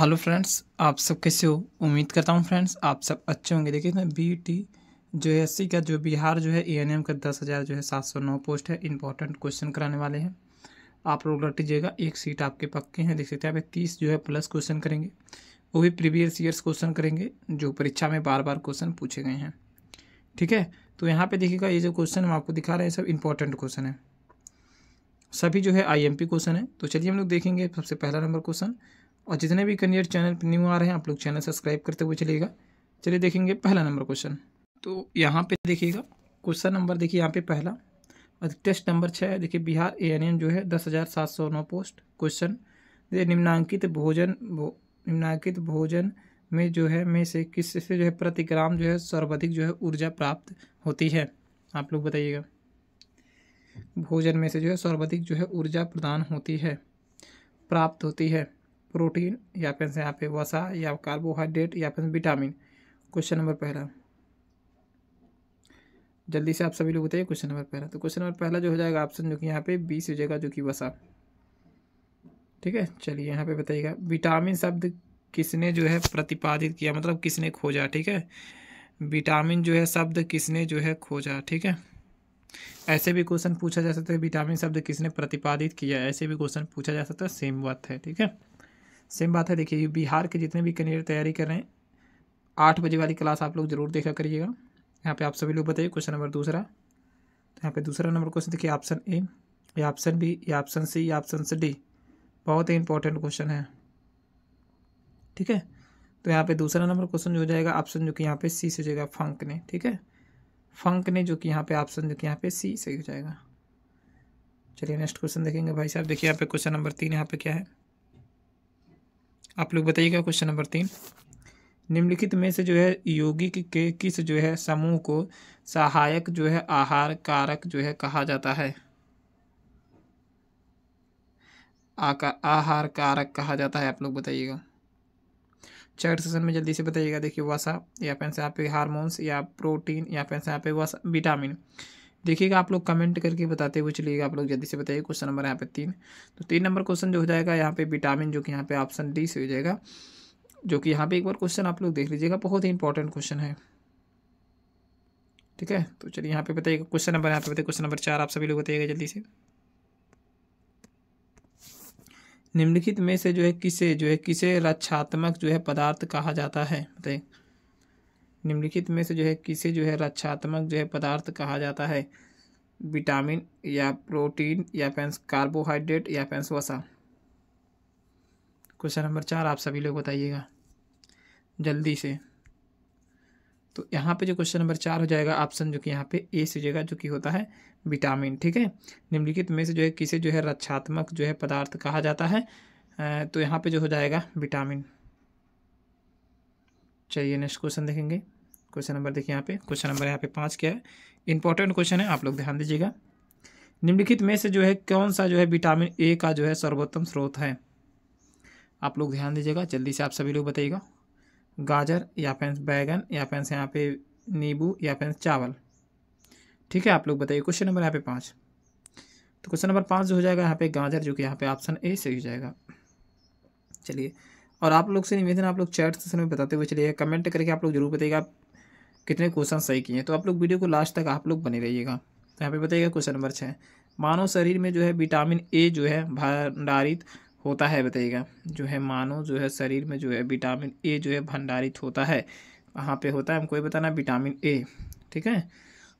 hello friends आप सब कैसे हो उम्मीद करता हूँ फ्रेंड्स आप सब अच्छे होंगे देखिए इसमें बी टी e जो है एस का जो बिहार जो है ए एन एम का दस हज़ार जो है सात सौ नौ पोस्ट है इंपॉर्टेंट क्वेश्चन कराने वाले हैं आप लोग लट लीजिएगा एक सीट आपके पक्के हैं देख सकते हैं आप तीस जो है प्लस क्वेश्चन करेंगे वो भी प्रीवियस ईयर्स क्वेश्चन करेंगे जो परीक्षा में बार बार क्वेश्चन पूछे गए हैं ठीक है तो यहाँ पर देखिएगा ये जो क्वेश्चन हम आपको दिखा रहे हैं सब इंपॉर्टेंट क्वेश्चन है सभी जो है आई क्वेश्चन है तो चलिए हम लोग देखेंगे सबसे पहला नंबर क्वेश्चन और जितने भी कैंडिडेट चैनल पर न्यू आ रहे हैं आप लोग चैनल सब्सक्राइब करते हुए चलिएगा चलिए देखेंगे पहला नंबर क्वेश्चन तो यहाँ पे देखिएगा क्वेश्चन नंबर देखिए यहाँ पे पहला टेस्ट नंबर छः देखिए बिहार ए एन एम जो है दस हज़ार सात सौ नौ पोस्ट क्वेश्चन निम्नांकित भोजन निम्नांकित भोजन में जो है में से किस से जो है प्रति ग्राम जो है सर्वाधिक जो है ऊर्जा प्राप्त होती है आप लोग बताइएगा भोजन में से जो है सर्वाधिक जो है ऊर्जा प्रदान होती है प्राप्त होती है प्रोटीन या फिर यहाँ पे वसा या कार्बोहाइड्रेट या फिर विटामिन क्वेश्चन नंबर पहला जल्दी से आप सभी लोग बताइए क्वेश्चन नंबर पहला तो क्वेश्चन नंबर पहला जो हो जाएगा ऑप्शन जो कि यहाँ पे बीस हो जाएगा जो कि वसा ठीक है चलिए यहाँ पे बताइएगा विटामिन शब्द किसने जो है प्रतिपादित किया मतलब किसने खोजा ठीक है विटामिन जो है शब्द किसने जो है खोजा ठीक है ऐसे भी क्वेश्चन पूछा जा सकता है विटामिन शब्द किसने प्रतिपादित किया ऐसे भी क्वेश्चन पूछा जा सकता है सेम बात है ठीक है सेम बात है देखिए बिहार के जितने भी कैंडिडेट तैयारी कर रहे हैं आठ बजे वाली क्लास आप लोग जरूर देखा करिएगा यहाँ पे आप सभी लोग बताइए क्वेश्चन नंबर दूसरा तो यहाँ पे दूसरा नंबर क्वेश्चन देखिए ऑप्शन ए या ऑप्शन बी या ऑप्शन सी या ऑप्शन सी डी बहुत ही इंपॉर्टेंट क्वेश्चन है ठीक है तो यहाँ पे दूसरा नंबर क्वेश्चन जो हो जाएगा ऑप्शन जो कि यहाँ पे सी से हो जाएगा फंक ने ठीक है फंक ने जो कि यहाँ पे ऑप्शन जो कि यहाँ पे सी से हो जाएगा चलिए नेक्स्ट क्वेश्चन देखेंगे भाई साहब देखिए यहाँ पे क्वेश्चन नंबर तीन यहाँ पे क्या है आप लोग बताइएगा क्वेश्चन नंबर तीन निम्नलिखित में से जो है यौगिक के किस जो है समूह को सहायक जो है आहार कारक जो है कहा जाता है आका आहार कारक कहा जाता है आप लोग बताइएगा चैट सेशन में जल्दी से बताइएगा देखिए वसा या फिर यहाँ पे हार्मोन्स या प्रोटीन या फिर यहाँ पे वसा विटामिन देखिएगा आप लोग कमेंट करके बताते हुए चलिएगा आप लोग जल्दी से बताइए क्वेश्चन नंबर यहाँ पे तीन तो तीन नंबर क्वेश्चन जो हो जाएगा यहाँ पे विटामिन जो कि यहाँ पे ऑप्शन डी से हो जाएगा जो कि यहाँ पे एक बार क्वेश्चन आप लोग देख लीजिएगा बहुत ही इंपॉर्टेंट क्वेश्चन है ठीक है तो चलिए यहाँ पे बताइएगा क्वेश्चन नंबर यहाँ पे बताइए क्वेश्चन नंबर चार आप सभी लोग बताइएगा जल्दी से निम्नलिखित में से जो है किसे जो है किसे रक्षात्मक जो है पदार्थ कहा जाता है बताइए निम्नलिखित में से जो है किसे जो है रक्षात्मक जो है पदार्थ कहा जाता है विटामिन या प्रोटीन या पेंस कार्बोहाइड्रेट या पेंस वसा क्वेश्चन नंबर चार आप सभी लोग बताइएगा जल्दी से तो यहाँ पे जो क्वेश्चन नंबर चार हो जाएगा ऑप्शन जो कि यहाँ पे ए से जगह जो कि होता है विटामिन ठीक है निम्नलिखित में से जो है किसे जो है रक्षात्मक जो है पदार्थ कहा जाता है तो यहाँ पे जो हो जाएगा विटामिन चलिए नेक्स्ट क्वेश्चन देखेंगे क्वेश्चन नंबर देखिए यहाँ पे क्वेश्चन नंबर यहाँ पे पाँच क्या है इंपॉर्टेंट क्वेश्चन है आप लोग ध्यान दीजिएगा निम्नलिखित में से जो है कौन सा जो है विटामिन ए का जो है सर्वोत्तम स्रोत है आप लोग ध्यान दीजिएगा जल्दी से आप सभी लोग बताइएगा गाजर या फैंस बैगन या फैंस यहाँ पे नींबू या फैंस चावल ठीक है आप लोग बताइए क्वेश्चन नंबर यहाँ पे पाँच तो क्वेश्चन नंबर पाँच जो हो जाएगा यहाँ पे गाजर जो कि यहाँ पे ऑप्शन ए सही हो जाएगा चलिए और आप लोग से निवेदन आप लोग चैट सेशन में बताते हुए चलिए कमेंट करके आप लोग जरूर बताइएगा आप कितने क्वेश्चन सही किए तो आप लोग वीडियो को लास्ट तक आप लोग बने रहिएगा तो यहाँ पे बताइएगा क्वेश्चन नंबर छः मानव शरीर में जो है विटामिन ए जो है भंडारित होता है बताइएगा जो है मानव जो है शरीर में जो है विटामिन ए जो है भंडारित होता है कहाँ पर होता है हमको ये बताना विटामिन ए ठीक है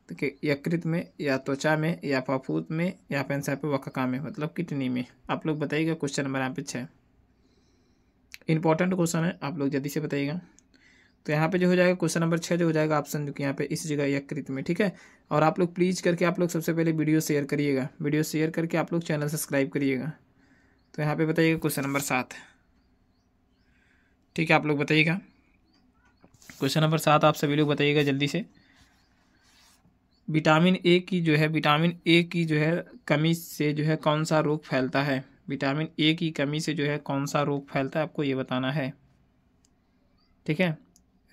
तो यकृत में या त्वचा में या फफूत में या फिर पे वकाका में मतलब किडनी में आप लोग बताइएगा क्वेश्चन नंबर यहाँ पे छः इंपॉर्टेंट क्वेश्चन है आप लोग जल्दी से बताइएगा तो यहाँ पे जो हो जाएगा क्वेश्चन नंबर छः जो हो जाएगा ऑप्शन जो कि यहाँ पे इस जगह यकृत में ठीक है और आप लोग प्लीज़ करके आप लोग सबसे पहले वीडियो शेयर करिएगा वीडियो शेयर करके आप लोग चैनल सब्सक्राइब करिएगा तो यहाँ पे बताइएगा क्वेश्चन नंबर सात ठीक है आप लोग बताइएगा क्वेश्चन नंबर सात आप सभी लोग बताइएगा जल्दी से विटामिन ए की जो है विटामिन ए की जो है कमी से जो है कौन सा रोग फैलता है विटामिन ए की कमी से जो है कौन सा रोग फैलता है आपको ये बताना है ठीक है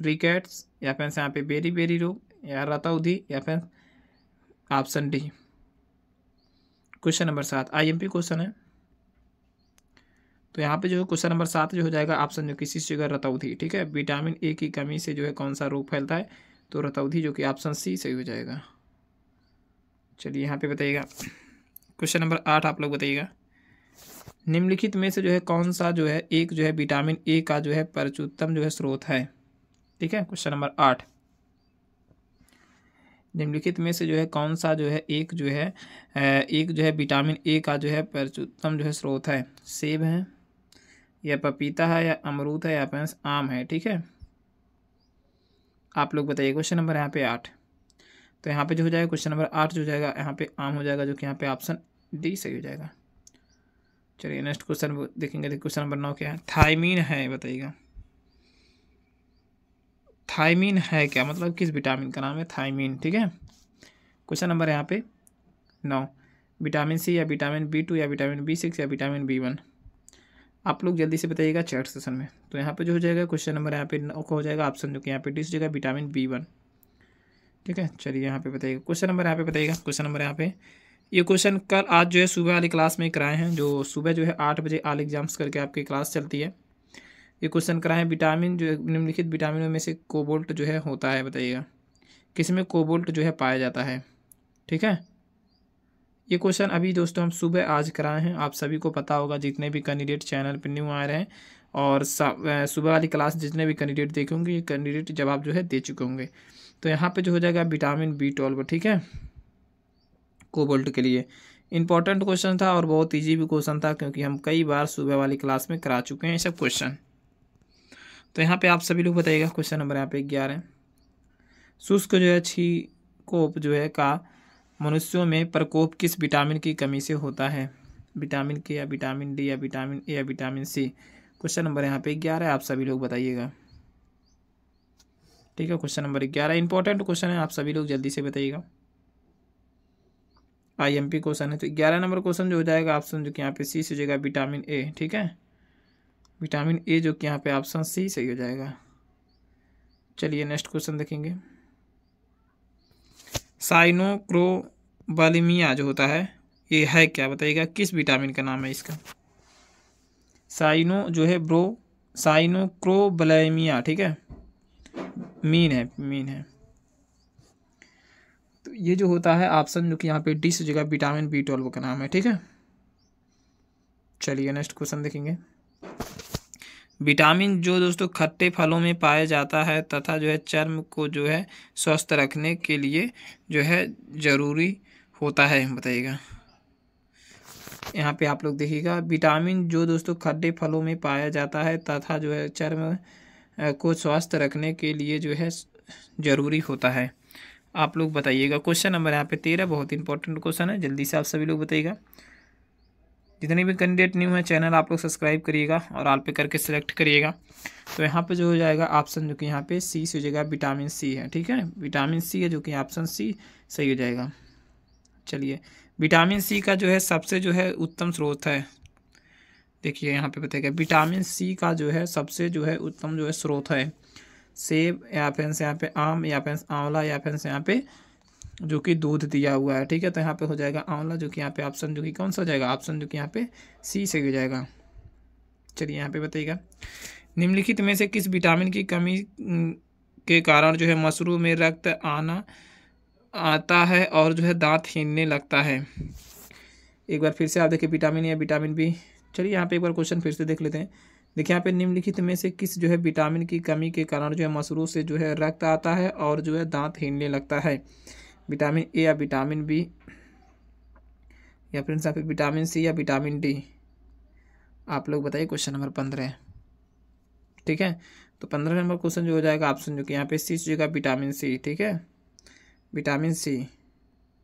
रिकेट्स या फिर यहाँ पे बेरी बेरी रोग या रताउदी या फिर ऑप्शन डी क्वेश्चन नंबर सात आईएमपी क्वेश्चन है तो यहाँ पे जो है क्वेश्चन नंबर सात जो हो जाएगा ऑप्शन जो किसी शुगर का ठीक है विटामिन ए की कमी से जो है कौन सा रोग फैलता है तो रतौधी जो कि ऑप्शन सी सही हो जाएगा चलिए यहाँ पे बताइएगा क्वेश्चन नंबर आठ आप लोग बताइएगा निम्नलिखित में से जो है कौन सा जो है एक जो है विटामिन ए का जो है प्रचुतम जो है स्रोत है ठीक है क्वेश्चन नंबर आठ निम्नलिखित में से जो है कौन सा जो है एक जो है एक जो है विटामिन ए का जो है प्रचुतम जो है स्रोत है सेब है या पपीता है या अमरूद है या पेंस आम है ठीक है आप लोग बताइए क्वेश्चन नंबर यहाँ पे आठ तो यहाँ पे जो हो जाएगा क्वेश्चन नंबर आठ जो हो जाएगा यहाँ पे आम हो जाएगा जो कि यहाँ पे ऑप्शन डी सही हो जाएगा चलिए नेक्स्ट क्वेश्चन देखेंगे क्वेश्चन नंबर नौ क्या है थाइमीन है बताइएगा थाइमिन है क्या मतलब किस विटामिन का नाम है थाइमिन ठीक है क्वेश्चन नंबर यहाँ पे नौ विटामिन सी या विटामिन बी टू या विटामिन बी सिक्स या विटामिन बी वन आप लोग जल्दी से बताइएगा चैट सेशन में तो यहाँ पे जो हो जाएगा क्वेश्चन नंबर यहाँ पे नौ का हो जाएगा ऑप्शन जो कि यहाँ पे डिस जगह विटामिन बी वन ठीक है चलिए यहाँ पे बताइएगा क्वेश्चन नंबर यहाँ पे बताइएगा क्वेश्चन नंबर यहाँ पे ये क्वेश्चन कल आज जो है सुबह वाली क्लास में कराए हैं जो सुबह जो है आठ बजे आल एग्जाम्स करके आपकी क्लास चलती है ये क्वेश्चन कराएं विटामिन जो निम्नलिखित विटामिनों में से कोबोल्ट जो है होता है बताइएगा किस में कोबोल्ट जो है पाया जाता है ठीक है ये क्वेश्चन अभी दोस्तों हम सुबह आज कराए हैं आप सभी को पता होगा जितने भी कैंडिडेट चैनल पर न्यू आ रहे हैं और सुबह वाली क्लास जितने भी कैंडिडेट देखे होंगे ये कैंडिडेट जवाब जो है दे चुके होंगे तो यहाँ पे जो हो जाएगा विटामिन बी ट्वेल्व ठीक है कोबोल्ट के लिए इंपॉर्टेंट क्वेश्चन था और बहुत ईजी भी क्वेश्चन था क्योंकि हम कई बार सुबह वाली क्लास में करा चुके हैं ये सब क्वेश्चन तो यहाँ पे आप सभी लोग बताइएगा क्वेश्चन नंबर यहाँ पे ग्यारह शुष्क जो है कोप जो है का मनुष्यों में प्रकोप किस विटामिन की कमी से होता है विटामिन के या विटामिन डी या विटामिन ए या विटामिन सी क्वेश्चन नंबर यहाँ पे ग्यारह आप सभी लोग बताइएगा ठीक है क्वेश्चन नंबर ग्यारह इंपॉर्टेंट क्वेश्चन है आप सभी लोग जल्दी से बताइएगा आईएमपी क्वेश्चन है तो ग्यारह नंबर क्वेश्चन जो हो जाएगा ऑप्शन जो कि यहाँ पे सी से जाएगा विटामिन ए ठीक है विटामिन ए जो कि यहाँ पे ऑप्शन सी सही हो जाएगा चलिए नेक्स्ट क्वेश्चन देखेंगे साइनोक्रोबालिमिया जो होता है ये है क्या बताइएगा किस विटामिन का नाम है इसका साइनो जो है ब्रो साइनोक्रोबलेमिया ठीक है मीन है मीन है तो ये जो होता है ऑप्शन जो कि यहाँ पे डी से जगह विटामिन बी ट्वेल्व का नाम है ठीक है चलिए नेक्स्ट क्वेश्चन देखेंगे विटामिन जो दोस्तों खट्टे फलों में पाया जाता है तथा जो है चर्म को जो है स्वस्थ रखने के लिए जो है ज़रूरी होता है बताइएगा यहाँ पे आप लोग देखिएगा विटामिन जो दोस्तों खट्टे फलों में पाया जाता है तथा जो है चर्म को स्वस्थ रखने के लिए जो है ज़रूरी होता है आप लोग बताइएगा क्वेश्चन नंबर यहाँ पे तेरह बहुत इंपॉर्टेंट क्वेश्चन है जल्दी से आप सभी लोग बताइएगा जितने भी कैंडिडेट न्यू है चैनल आप लोग सब्सक्राइब करिएगा और आल पे करके सेलेक्ट करिएगा तो यहाँ पे जो हो जाएगा ऑप्शन जो कि यहाँ पे सी से हो जाएगा विटामिन सी है ठीक है विटामिन सी है जो कि ऑप्शन सी सही हो जाएगा चलिए विटामिन सी का जो है सबसे जो है उत्तम स्रोत है देखिए यहाँ पे बताएगा विटामिन सी का जो है सबसे जो है उत्तम जो है स्रोत है सेब या फिर यहाँ पे आम या फिर आंवला या फिर यहाँ पे जो कि दूध दिया हुआ है ठीक है तो यहाँ पे हो जाएगा आंवला जो कि यहाँ पे ऑप्शन जो कि कौन सा हो जाएगा ऑप्शन जो कि यहाँ पे सी से हो जाएगा चलिए यहाँ पे बताइएगा निम्नलिखित में से किस विटामिन की कमी के कारण जो है मशरूम में रक्त आना आता है और जो है दांत हिलने लगता है एक बार फिर से आप देखिए विटामिन या विटामिन बी चलिए यहाँ पर एक बार क्वेश्चन फिर से देख लेते हैं देखिए यहाँ पे निम्नलिखित में से किस जो है विटामिन की कमी के कारण जो है मशरूम से जो है रक्त आता है और जो है दांत हिलने लगता है विटामिन ए या विटामिन बी या फ्रेंड्स यहाँ फिर विटामिन सी या विटामिन डी आप लोग बताइए क्वेश्चन नंबर पंद्रह ठीक है तो पंद्रह नंबर क्वेश्चन जो हो जाएगा आप समझो कि यहाँ पे सी चुका विटामिन सी ठीक है विटामिन सी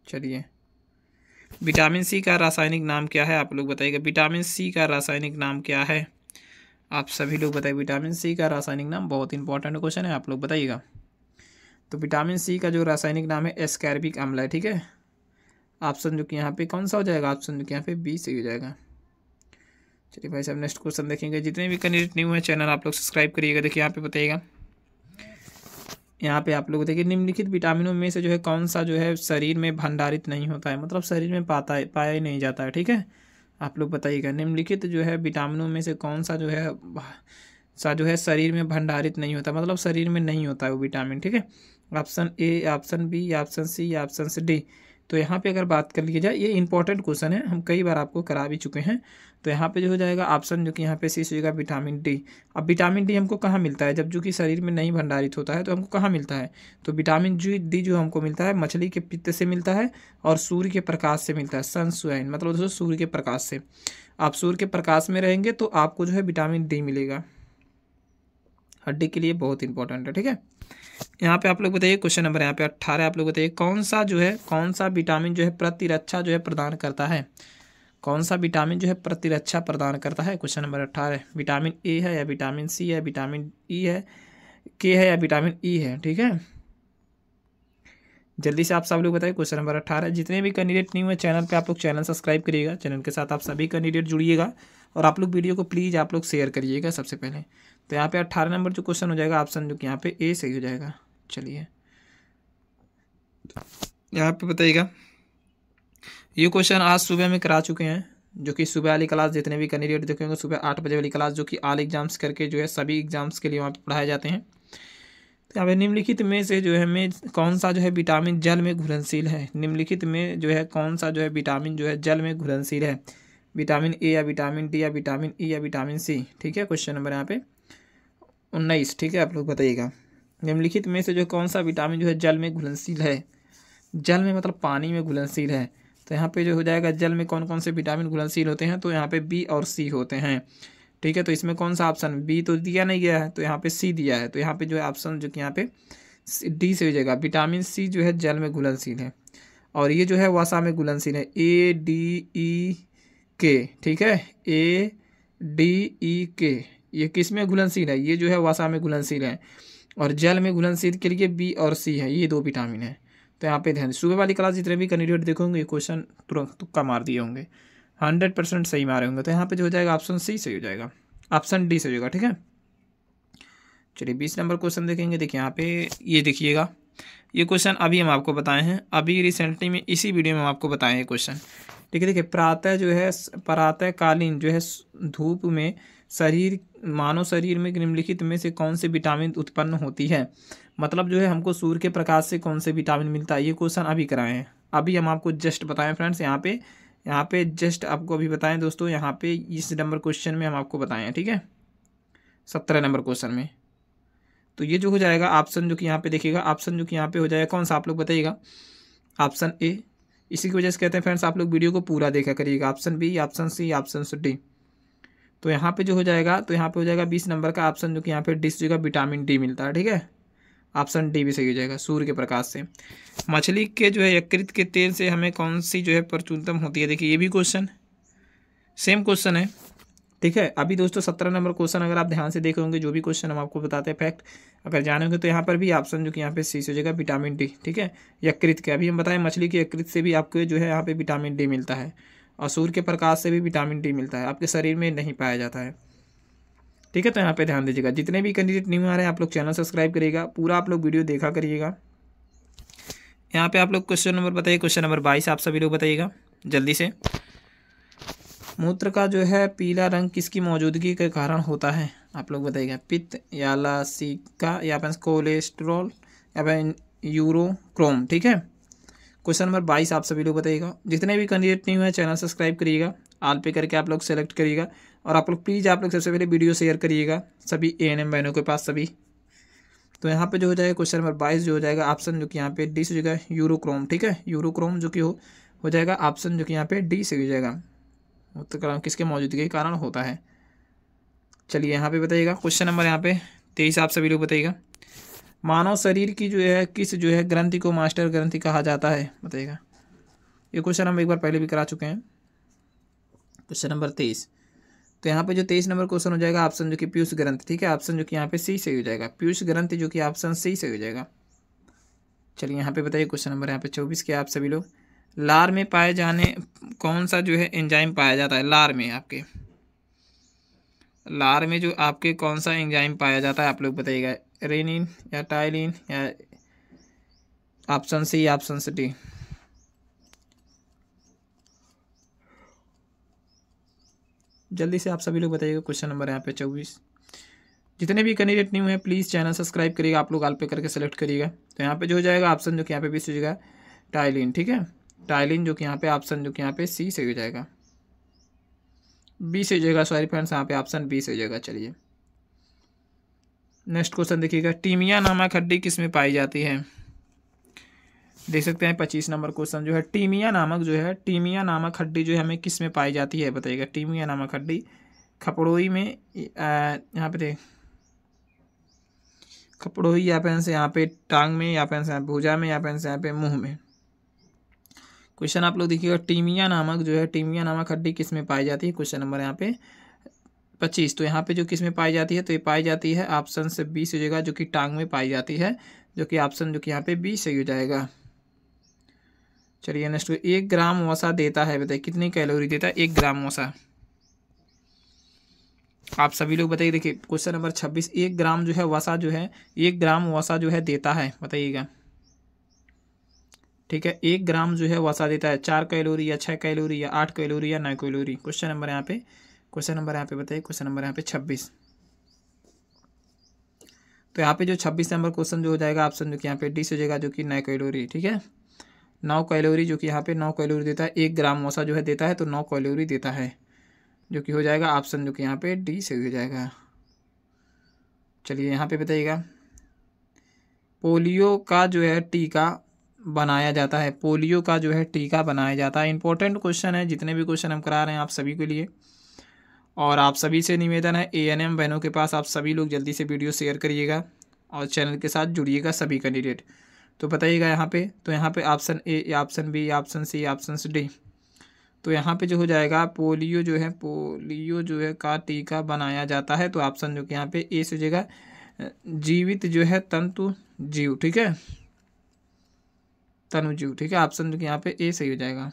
चलिए विटामिन सी का रासायनिक नाम क्या है आप लोग बताइएगा विटामिन सी का रासायनिक नाम क्या है आप सभी लोग बताइए विटामिन सी का रासायनिक नाम बहुत इंपॉर्टेंट क्वेश्चन है आप लोग बताइएगा तो विटामिन सी का जो रासायनिक नाम है एस्कैरबिक अम्ल है ठीक है ऑप्शन जो कि यहाँ पे कौन सा हो जाएगा ऑप्शन जो कि यहाँ पे बी सही हो जाएगा चलिए भाई साहब नेक्स्ट क्वेश्चन देखेंगे जितने भी कैंडिडेट न्यू है चैनल आप लोग सब्सक्राइब करिएगा देखिए यहाँ पे बताइएगा यहाँ पे आप लोग देखिए निम्नलिखित विटामिनों में से जो है कौन सा जो है शरीर में भंडारित नहीं होता है मतलब शरीर में पाता है पाया ही नहीं जाता है ठीक है आप लोग बताइएगा निम्नलिखित जो है विटामिनों में से कौन सा जो है सा जो है शरीर में भंडारित नहीं होता मतलब शरीर में नहीं होता है वो विटामिन ठीक है option A option B option C option D तो यहाँ पे अगर बात कर ली जाए ये इंपॉर्टेंट क्वेश्चन है हम कई बार आपको करा भी चुके हैं तो यहाँ पे जो हो जाएगा ऑप्शन जो कि यहाँ पे सी सीगा विटामिन डी अब विटामिन डी हमको कहाँ मिलता है जब जो कि शरीर में नहीं भंडारित होता है तो हमको कहाँ मिलता है तो विटामिन जी डी जो हमको मिलता है मछली के पित्त से मिलता है और सूर्य के प्रकाश से मिलता है सनसुआइन मतलब दोस्तों सूर्य के प्रकाश से आप सूर्य के प्रकाश में रहेंगे तो आपको जो है विटामिन डी मिलेगा हड्डी के लिए बहुत इंपॉर्टेंट है ठीक है यहाँ पे आप लोग बताइए क्वेश्चन नंबर यहाँ पे अट्ठारह आप लोग बताइए कौन सा जो है कौन सा विटामिन जो है प्रतिरक्षा जो है प्रदान करता है कौन सा विटामिन जो है प्रतिरक्षा प्रदान करता है क्वेश्चन नंबर अट्ठारह विटामिन ए है या विटामिन सी है विटामिन ई है के है या विटामिन ई है ठीक है जल्दी से आप सब लोग बताइए क्वेश्चन नंबर अट्ठारह जितने भी कैंडिडेट नहीं हुए चैनल पे आप लोग चैनल सब्सक्राइब करिएगा चैनल के साथ आप सभी कैंडिडेट जुड़िएगा और आप लोग वीडियो को प्लीज़ आप लोग शेयर करिएगा सबसे पहले तो यहाँ पे अट्ठारह नंबर जो क्वेश्चन हो जाएगा ऑप्शन जो कि यहाँ पे ए सही हो जाएगा चलिए यहाँ पे बताइएगा ये क्वेश्चन आज सुबह में करा चुके हैं जो कि सुबह वाली क्लास जितने भी कैंडिडेट देखे होंगे सुबह आठ बजे वाली क्लास जो कि आल एग्जाम्स करके जो है सभी एग्जाम्स के लिए वहाँ पर पढ़ाए जाते हैं तो यहाँ पे निम्नलिखित में से जो है में कौन सा जो है विटामिन जल में घुलनशील है निम्नलिखित में जो है कौन सा जो है विटामिन जो है जल में घुलनशील है विटामिन ए या विटामिन डी या विटामिन ई e या विटामिन सी ठीक है क्वेश्चन नंबर यहाँ पे उन्नीस ठीक है आप लोग बताइएगा निम्नलिखित में से जो कौन सा विटामिन जो है जल में घुलनशील है जल में मतलब पानी में घुलनशील है तो यहाँ पे जो हो जाएगा जल में कौन कौन से विटामिन घुलनशील होते हैं तो यहाँ पे बी और सी होते हैं ठीक है तो इसमें कौन सा ऑप्शन बी तो दिया नहीं गया है तो यहाँ पे सी दिया है तो यहाँ पे जो है ऑप्शन जो कि यहाँ पे डी से हो जाएगा विटामिन सी जो है जल में घुलनशील है और ये जो है वसा में घुलनशील है ए डी ई के ठीक है ए डी ई के ये किस में घुलनशील है ये जो है वसा में घुलनशील है और जल में घुलनशील के लिए बी और सी है ये दो विटामिन है तो यहाँ पे ध्यान सुबह वाली क्लास जितने भी कैंडिडेट देखोगे ये क्वेश्चन तुरंत तुक्का मार दिए होंगे हंड्रेड परसेंट सही मारे होंगे तो यहाँ पे जो हो जाएगा ऑप्शन सी सही हो जाएगा ऑप्शन डी सही होगा ठीक है चलिए बीस नंबर क्वेश्चन देखेंगे देखिए यहाँ पे ये देखिएगा ये क्वेश्चन अभी हम आपको बताए हैं अभी रिसेंटली में इसी वीडियो में हम आपको बताए हैं क्वेश्चन ठीक है देखिए प्रातः जो है प्रातःकालीन जो है धूप में शरीर मानव शरीर में निम्नलिखित में से कौन से विटामिन उत्पन्न होती है मतलब जो है हमको सूर्य के प्रकाश से कौन से विटामिन मिलता है ये क्वेश्चन अभी कराएं अभी हम आपको जस्ट बताएं फ्रेंड्स यहाँ पे यहाँ पे जस्ट आपको अभी बताएं दोस्तों यहाँ पे इस नंबर क्वेश्चन में हम आपको बताएं ठीक है सत्रह नंबर क्वेश्चन में तो ये जो हो जाएगा ऑप्शन जो कि यहाँ पे देखिएगा ऑप्शन जो कि यहाँ पे हो जाएगा कौन सा आप लोग बताइएगा ऑप्शन ए इसी की वजह से कहते हैं फ्रेंड्स आप लोग वीडियो को पूरा देखा करिएगा option B option C option D तो यहाँ पे जो हो जाएगा तो यहाँ पे हो जाएगा बीस नंबर का ऑप्शन जो कि यहाँ पे डिस जो विटामिन डी मिलता है ठीक है ऑप्शन डी भी सही हो जाएगा सूर्य के प्रकाश से मछली के जो है यकृत के तेल से हमें कौन सी जो है प्रचुनतम होती है देखिए ये भी क्वेश्चन सेम क्वेश्चन है ठीक है अभी दोस्तों सत्रह नंबर क्वेश्चन अगर आप ध्यान से देख होंगे जो भी क्वेश्चन हम आपको बताते हैं फैक्ट अगर जानेंगे तो यहाँ पर भी ऑप्शन जो कि यहाँ पे सी से हो जाएगा विटामिन डी ठीक है यकृत के अभी हम बताएं मछली के यकृत से भी आपको जो है यहाँ पे विटामिन डी मिलता है और सूर्य के प्रकाश से भी विटामिन डी मिलता है आपके शरीर में नहीं पाया जाता है ठीक है तो यहाँ पे ध्यान दीजिएगा जितने भी कैंडिडेट न्यू आ रहे हैं आप लोग चैनल सब्सक्राइब करिएगा पूरा आप लोग वीडियो देखा करिएगा यहाँ पे आप लोग क्वेश्चन नंबर बताइए क्वेश्चन नंबर बाईस आप सभी लोग बताइएगा जल्दी से मूत्र का जो है पीला रंग किसकी मौजूदगी के कारण होता है आप लोग बताइएगा पित्त या लासिका या फिर कोलेस्ट्रॉल या फिर यूरोक्रोम ठीक है क्वेश्चन नंबर बाईस आप सभी लोग बताइएगा जितने भी कैंडिडेट नहीं हुए चैनल सब्सक्राइब करिएगा आल पे करके आप लोग सेलेक्ट करिएगा और आप लोग प्लीज़ आप लोग सबसे पहले वीडियो शेयर करिएगा सभी ए एन एम बहनों के पास सभी तो यहाँ पे जो हो जाएगा क्वेश्चन नंबर बाईस जो हो जाएगा ऑप्शन जो कि यहाँ पे डी से हो जाएगा यूरोक्रोम ठीक है यूरोक्रोम जो कि हो हो जाएगा ऑप्शन जो कि यहाँ पे डी से हो जाएगा उत्तरकरण किसके मौजूदगी के कारण होता है चलिए यहाँ पे बताइएगा क्वेश्चन नंबर यहाँ पे तेईस आप सभी लोग बताइएगा मानव शरीर की जो है किस जो है ग्रंथि को मास्टर ग्रंथि कहा जाता है बताइएगा ये क्वेश्चन हम एक बार पहले भी करा चुके हैं क्वेश्चन नंबर तेईस तो यहाँ पे जो तेईस नंबर क्वेश्चन हो जाएगा ऑप्शन जो कि पीयूष ग्रंथ ठीक है ऑप्शन जो कि यहाँ पे सी सही हो जाएगा पीयूष ग्रंथ जो कि ऑप्शन सी सही हो जाएगा चलिए यहाँ पे बताइए क्वेश्चन नंबर यहाँ पे चौबीस के आप सभी लोग लार में पाए जाने कौन सा जो है एंजाइम पाया जाता है लार में आपके लार में जो आपके कौन सा एंजाइम पाया जाता है आप लोग बताइएगा रेनिन या टाइलिन या ऑप्शन सी या ऑप्शन सी डी जल्दी से आप सभी लोग बताइएगा क्वेश्चन नंबर यहाँ पे चौबीस जितने भी कैंडिडेट न्यू हैं प्लीज़ चैनल सब्सक्राइब करिएगा आप लोग आल पे करके सेलेक्ट करिएगा तो यहाँ पे जो हो जाएगा ऑप्शन जो कि यहाँ पे भी हो जाएगा टाइलिन ठीक है टाइलिन जो कि यहाँ पे ऑप्शन जो कि यहाँ पे सी से हो जाएगा बी से हो जाएगा सॉरी फ्रेंड्स यहाँ पे ऑप्शन बी से हो जाएगा चलिए नेक्स्ट क्वेश्चन देखिएगा टीमिया नामक हड्डी किस में पाई जाती है देख सकते हैं पच्चीस नंबर क्वेश्चन जो है टीमिया नामक जो है टीमिया नामक हड्डी जो है हमें किस में पाई जाती है बताइएगा टीमिया नामक हड्डी खपड़ोई में यहाँ पे देख खपड़ोई या पेन से यहाँ पे टांग में या पेन से यहाँ भूजा में या पेन से यहाँ पे मुंह में क्वेश्चन आप लोग देखिएगा टीमिया नामक जो है टीमिया नामक हड्डी किस में पाई जाती है क्वेश्चन नंबर यहाँ पे पच्चीस तो यहाँ पे जो किस में पाई जाती है तो ये पाई जाती है ऑप्शन से बी से हो जाएगा जो कि टांग में पाई जाती है जो कि ऑप्शन जो कि यहाँ पे बी सही हो जाएगा चलिए नेक्स्ट एक ग्राम वसा देता है बताइए कितनी कैलोरी देता है एक ग्राम वसा आप सभी लोग बताइए देखिए क्वेश्चन नंबर छब्बीस एक ग्राम जो है वसा जो है एक ग्राम वसा जो है देता है बताइएगा ठीक है एक ग्राम जो है वसा देता है चार कैलोरी या छः कैलोरी या आठ कैलोरी या नौ कैलोरी क्वेश्चन नंबर यहाँ पे क्वेश्चन नंबर यहाँ पे बताइए क्वेश्चन नंबर यहाँ पे छब्बीस तो यहाँ पे जो छब्बीस नंबर क्वेश्चन जो हो जाएगा ऑप्शन जो कि यहाँ पे डी हो जाएगा जो कि नौ कैलोरी ठीक है नौ कैलोरी जो कि यहाँ पे नौ कैलोरी देता है एक ग्राम मौसा जो है देता है तो नौ कैलोरी देता है जो कि हो जाएगा ऑप्शन जो कि यहाँ पे डी से हो जाएगा चलिए यहाँ पे बताइएगा पोलियो का जो है टीका बनाया जाता है पोलियो का जो है टीका बनाया जाता है इंपॉर्टेंट क्वेश्चन है जितने भी क्वेश्चन हम करा रहे हैं आप सभी के लिए और आप सभी से निवेदन है ए एन एम बहनों के पास आप सभी लोग जल्दी से वीडियो शेयर करिएगा और चैनल के साथ जुड़िएगा सभी कैंडिडेट तो बताइएगा यहाँ पे तो यहाँ पे option A option B option C option D तो यहाँ पे जो हो जाएगा पोलियो जो है पोलियो जो है का टीका बनाया जाता है तो ऑप्शन जो कि यहाँ पे ए से हो जाएगा जीवित जो है तंतु जीव ठीक है तनुजीव ठीक है ऑप्शन जो कि यहाँ पे ए सही हो जाएगा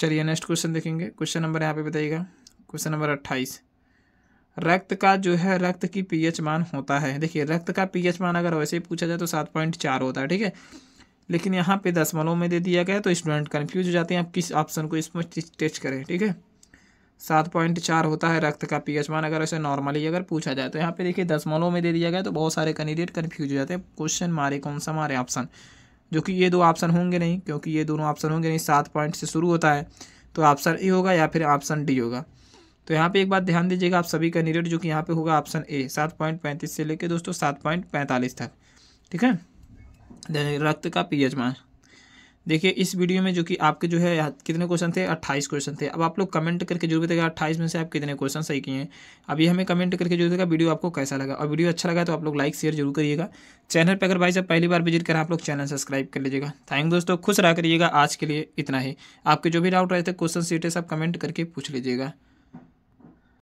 चलिए नेक्स्ट क्वेश्चन देखेंगे क्वेश्चन नंबर यहाँ पे बताइएगा क्वेश्चन नंबर अट्ठाईस रक्त का जो है रक्त की पीएच मान होता है देखिए रक्त का पीएच मान अगर वैसे ही पूछा जाए तो सात पॉइंट चार होता है ठीक है लेकिन यहाँ पे दसमलव में दे दिया गया तो स्टूडेंट कन्फ्यूज हो जाते हैं आप किस ऑप्शन को इसमें टेस्ट करें ठीक है सात पॉइंट चार होता है रक्त का पीएच मान अगर वैसे नॉर्मली अगर पूछा जाए तो यहाँ पे देखिए दसमलव में दे दिया गया तो बहुत सारे कैंडिडेट कन्फ्यूज हो जाते हैं क्वेश्चन मारे कौन सा मारे ऑप्शन जो कि ये दो ऑप्शन होंगे नहीं क्योंकि ये दोनों ऑप्शन होंगे नहीं सात पॉइंट से शुरू होता है तो ऑप्शन ए होगा या फिर ऑप्शन डी होगा तो यहाँ पे एक बात ध्यान दीजिएगा आप सभी का निरेट जो कि यहाँ पे होगा ऑप्शन ए सात पॉइंट पैंतीस से लेकर दोस्तों सात पॉइंट पैंतालीस तक ठीक है रक्त का पीएच मान देखिए इस वीडियो में जो कि आपके जो है कितने क्वेश्चन थे अट्ठाईस क्वेश्चन थे अब आप लोग कमेंट करके भी बताएगा अट्ठाईस में से आप कितने क्वेश्चन सही किए हैं अभी हमें कमेंट करके जो बताएगा वीडियो आपको कैसा लगा और वीडियो अच्छा लगा तो आप लोग लाइक शेयर जरूर करिएगा चैनल पर अगर भाई साहब पहली बार विजिट करें आप लोग चैनल सब्सक्राइब कर लीजिएगा थैंक दोस्तों खुश रहा करिएगा आज के लिए इतना ही आपके जो भी डाउट रहते क्वेश्चन सीटेस सब कमेंट करके पूछ लीजिएगा